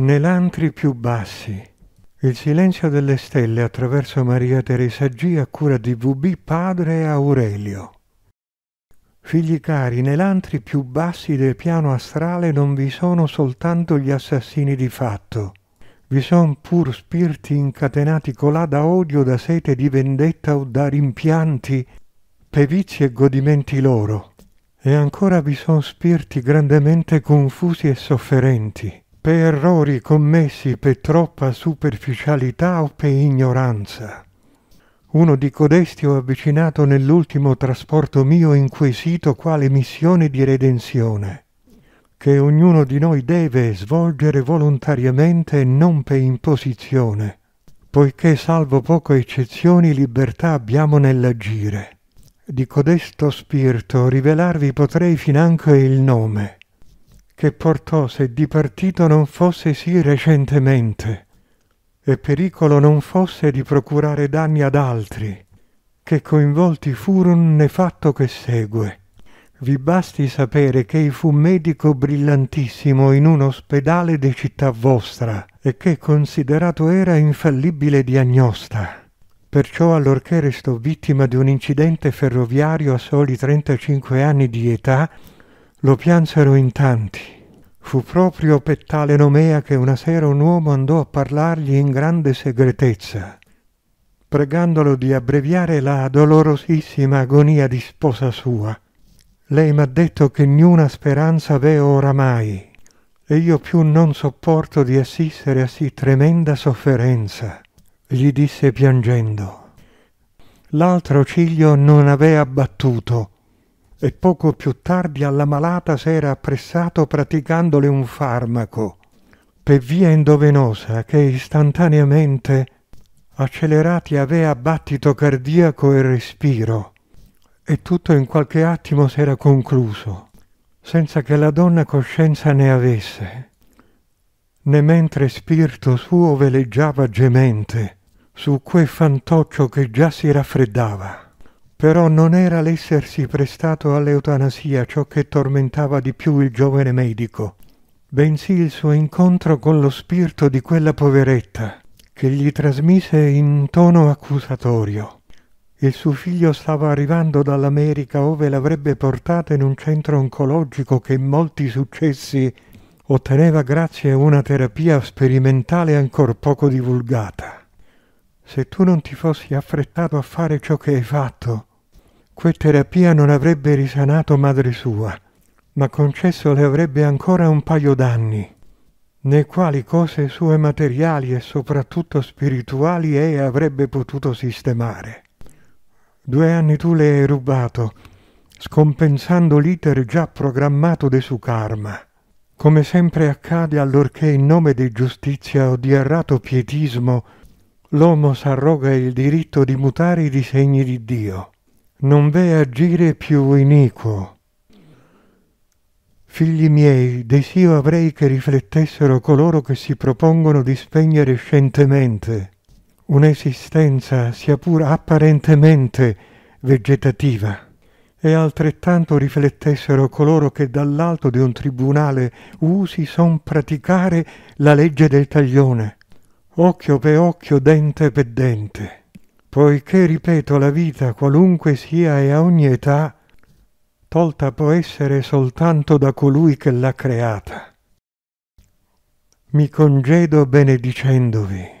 Nell'antri più bassi. Il silenzio delle stelle attraverso Maria Teresa G a cura di VB Padre Aurelio. Figli cari, nell'antri più bassi del piano astrale non vi sono soltanto gli assassini di fatto. Vi son pur spiriti incatenati colà da odio, da sete di vendetta o da rimpianti, per vizi e godimenti loro. E ancora vi son spiriti grandemente confusi e sofferenti per errori commessi per troppa superficialità o per ignoranza. Uno di codesti ho avvicinato nell'ultimo trasporto mio in quesito quale missione di redenzione, che ognuno di noi deve svolgere volontariamente e non per imposizione, poiché salvo poche eccezioni libertà abbiamo nell'agire. Di codesto spirito rivelarvi potrei financo il nome, che portò se dipartito non fosse sì recentemente, e pericolo non fosse di procurare danni ad altri, che coinvolti furono ne fatto che segue. Vi basti sapere che i fu medico brillantissimo in un ospedale de città vostra, e che considerato era infallibile diagnosta. Perciò allorché restò vittima di un incidente ferroviario a soli 35 anni di età, lo piansero in tanti. Fu proprio per tale nomea che una sera un uomo andò a parlargli in grande segretezza, pregandolo di abbreviare la dolorosissima agonia di sposa sua. Lei m'ha detto che niuna speranza avea oramai, e io più non sopporto di assistere a sì tremenda sofferenza, gli disse piangendo. L'altro ciglio non aveva battuto, e poco più tardi alla malata s'era appressato praticandole un farmaco per via endovenosa che istantaneamente accelerati avea battito cardiaco e respiro e tutto in qualche attimo s'era concluso senza che la donna coscienza ne avesse né mentre spirito suo veleggiava gemente su quel fantoccio che già si raffreddava però non era l'essersi prestato all'eutanasia ciò che tormentava di più il giovane medico, bensì il suo incontro con lo spirito di quella poveretta, che gli trasmise in tono accusatorio. Il suo figlio stava arrivando dall'America ove l'avrebbe portata in un centro oncologico che molti successi otteneva grazie a una terapia sperimentale ancor poco divulgata. Se tu non ti fossi affrettato a fare ciò che hai fatto, quella terapia non avrebbe risanato madre sua, ma concesso le avrebbe ancora un paio d'anni, nei quali cose sue materiali e soprattutto spirituali ei avrebbe potuto sistemare. Due anni tu le hai rubato, scompensando l'iter già programmato de su karma, come sempre accade allorché in nome di giustizia o di errato pietismo l'uomo s'arroga il diritto di mutare i disegni di Dio non v'è agire più iniquo. Figli miei, desio avrei che riflettessero coloro che si propongono di spegnere scientemente un'esistenza, sia pur apparentemente vegetativa, e altrettanto riflettessero coloro che dall'alto di un tribunale usi son praticare la legge del taglione, occhio per occhio, dente per dente poiché, ripeto, la vita, qualunque sia e a ogni età, tolta può essere soltanto da colui che l'ha creata. Mi congedo benedicendovi.